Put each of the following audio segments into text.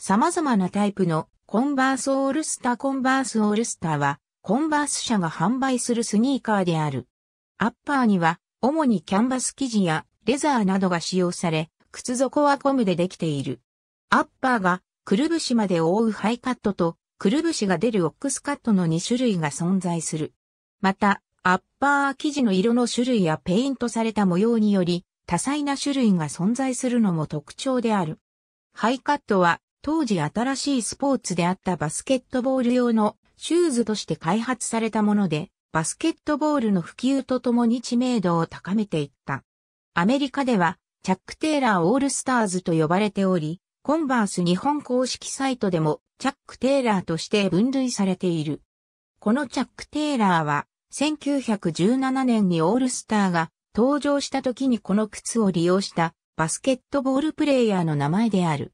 様々なタイプのコンバースオールスターコンバースオールスターは、コンバース社が販売するスニーカーである。アッパーには、主にキャンバス生地やレザーなどが使用され、靴底はゴムでできている。アッパーが、くるぶしまで覆うハイカットと、くるぶしが出るオックスカットの2種類が存在する。また、アッパー生地の色の種類やペイントされた模様により、多彩な種類が存在するのも特徴である。ハイカットは、当時新しいスポーツであったバスケットボール用のシューズとして開発されたもので、バスケットボールの普及とともに知名度を高めていった。アメリカでは、チャック・テイラー・オールスターズと呼ばれており、コンバース日本公式サイトでも、チャック・テイラーとして分類されている。このチャック・テイラーは、1917年にオールスターが登場した時にこの靴を利用したバスケットボールプレイヤーの名前である。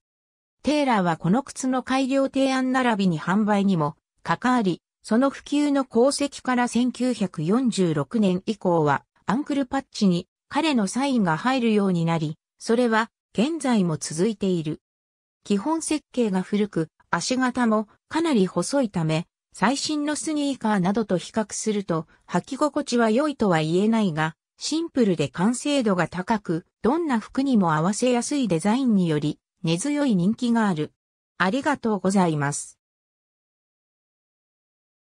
テイラーはこの靴の改良提案並びに販売にも関わり、その普及の功績から1946年以降はアンクルパッチに彼のサインが入るようになり、それは現在も続いている。基本設計が古く、足型もかなり細いため、最新のスニーカーなどと比較すると履き心地は良いとは言えないが、シンプルで完成度が高く、どんな服にも合わせやすいデザインにより、根強い人気がある。ありがとうございます。